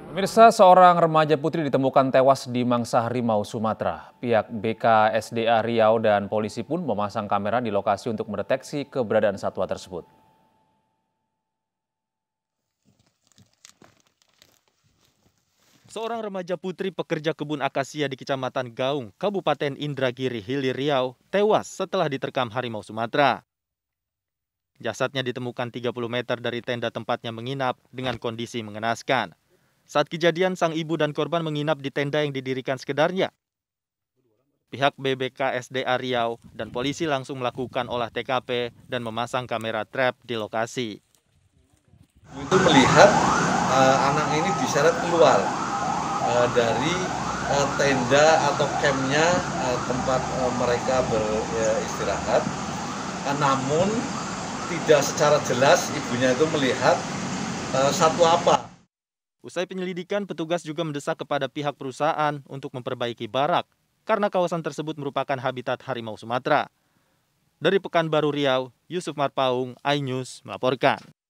Pemirsa, seorang remaja putri ditemukan tewas di mangsa harimau Sumatera. Pihak BKSDA Riau dan polisi pun memasang kamera di lokasi untuk mendeteksi keberadaan satwa tersebut. Seorang remaja putri pekerja kebun akasia di Kecamatan Gaung, Kabupaten Indragiri Hilir Riau, tewas setelah diterkam harimau Sumatera. Jasadnya ditemukan 30 meter dari tenda tempatnya menginap dengan kondisi mengenaskan. Saat kejadian, sang ibu dan korban menginap di tenda yang didirikan sekedarnya. Pihak BBK SDA Riau dan polisi langsung melakukan olah TKP dan memasang kamera trap di lokasi. Itu melihat uh, anak ini diseret keluar uh, dari uh, tenda atau campnya uh, tempat uh, mereka beristirahat. Uh, namun tidak secara jelas ibunya itu melihat uh, satu apa. Usai penyelidikan, petugas juga mendesak kepada pihak perusahaan untuk memperbaiki barak karena kawasan tersebut merupakan habitat harimau Sumatera. Dari Pekanbaru Riau, Yusuf Marpaung, iNews melaporkan.